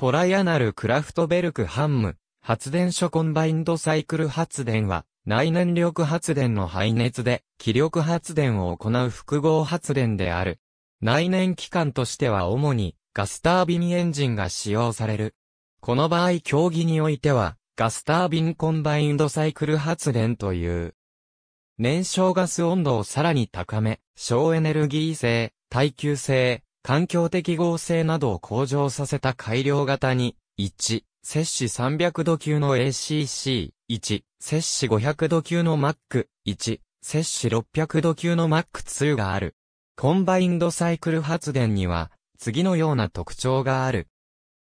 トライアナルクラフトベルクハンム、発電所コンバインドサイクル発電は、内燃力発電の排熱で、気力発電を行う複合発電である。内燃機関としては主に、ガスタービンエンジンが使用される。この場合競技においては、ガスタービンコンバインドサイクル発電という。燃焼ガス温度をさらに高め、省エネルギー性、耐久性、環境適合性などを向上させた改良型に、1、摂氏300度級の ACC、1、摂氏500度級の MAC、1、摂氏600度級の MAC2 がある。コンバインドサイクル発電には、次のような特徴がある。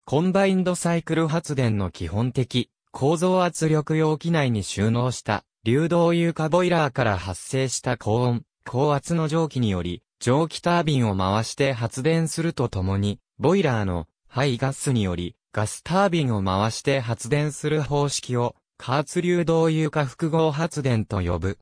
コンバインドサイクル発電の基本的、構造圧力容器内に収納した、流動油化ボイラーから発生した高温、高圧の蒸気により、蒸気タービンを回して発電するとともに、ボイラーの排ガスにより、ガスタービンを回して発電する方式を、加圧流動油化複合発電と呼ぶ。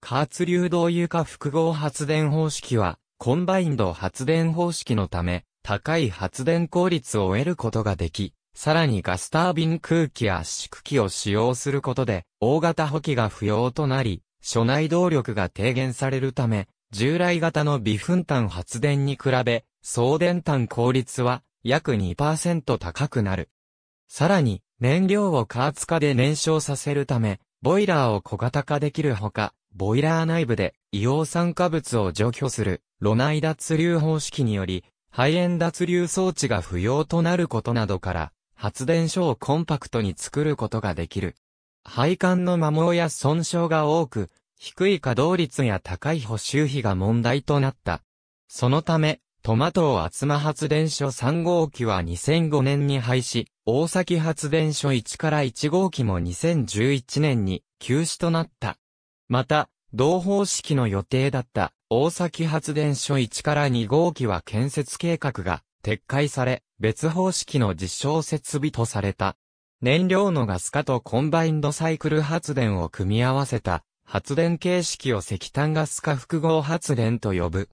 加圧流動油化複合発電方式は、コンバインド発電方式のため、高い発電効率を得ることができ、さらにガスタービン空気や圧縮機を使用することで、大型補機が不要となり、所内動力が低減されるため、従来型の微分炭発電に比べ、送電炭効率は約2%高くなる。さらに、燃料を加圧化で燃焼させるため、ボイラーを小型化できるほか、ボイラー内部で硫黄酸化物を除去する、炉内脱流方式により、肺炎脱流装置が不要となることなどから、発電所をコンパクトに作ることができる。配管の摩耗や損傷が多く、低い稼働率や高い補修費が問題となった。そのため、トマトを厚間発電所3号機は2005年に廃止、大崎発電所1から1号機も2011年に休止となった。また、同方式の予定だった大崎発電所1から2号機は建設計画が撤回され、別方式の実証設備とされた。燃料のガス化とコンバインドサイクル発電を組み合わせた発電形式を石炭ガス化複合発電と呼ぶ。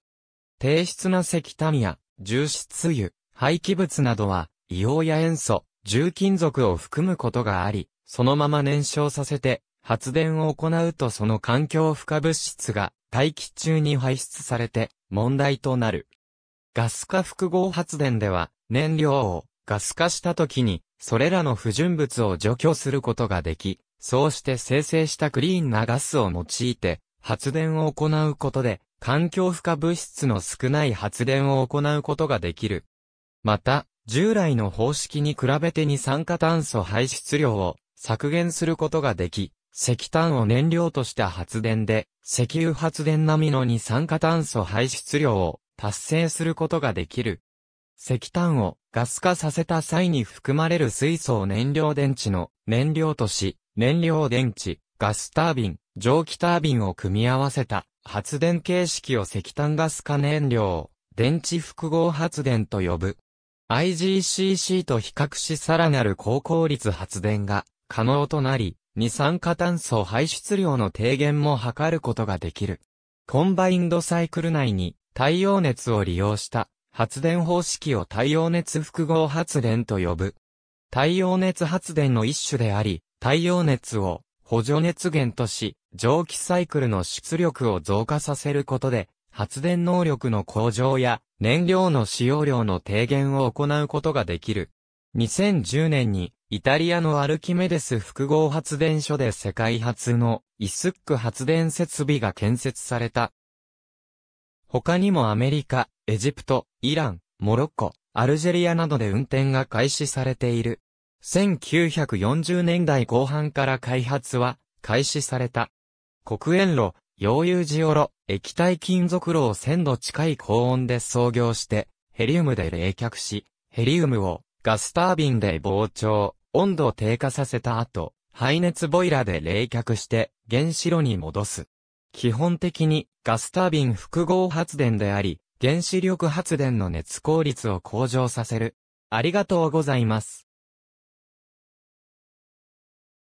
低質な石炭や重質油、廃棄物などは、硫黄や塩素、重金属を含むことがあり、そのまま燃焼させて、発電を行うとその環境負荷物質が大気中に排出されて問題となる。ガス化複合発電では燃料をガス化した時にそれらの不純物を除去することができ、そうして生成したクリーンなガスを用いて、発電を行うことで、環境負荷物質の少ない発電を行うことができる。また、従来の方式に比べて二酸化炭素排出量を削減することができ、石炭を燃料とした発電で、石油発電並みの二酸化炭素排出量を達成することができる。石炭をガス化させた際に含まれる水素を燃料電池の燃料とし、燃料電池、ガスタービン、蒸気タービンを組み合わせた発電形式を石炭ガス化燃料、電池複合発電と呼ぶ。IGCC と比較しさらなる高効率発電が可能となり、二酸化炭素排出量の低減も図ることができる。コンバインドサイクル内に太陽熱を利用した発電方式を太陽熱複合発電と呼ぶ。太陽熱発電の一種であり、太陽熱を補助熱源とし、蒸気サイクルの出力を増加させることで、発電能力の向上や燃料の使用量の低減を行うことができる。2010年にイタリアのアルキメデス複合発電所で世界初のイスック発電設備が建設された。他にもアメリカ、エジプト、イラン、モロッコ、アルジェリアなどで運転が開始されている。1940年代後半から開発は開始された。黒煙炉、溶融ジオロ、液体金属炉を1000度近い高温で創業して、ヘリウムで冷却し、ヘリウムをガスタービンで膨張、温度を低下させた後、排熱ボイラで冷却して原子炉に戻す。基本的にガスタービン複合発電であり、原子力発電の熱効率を向上させる。ありがとうございます。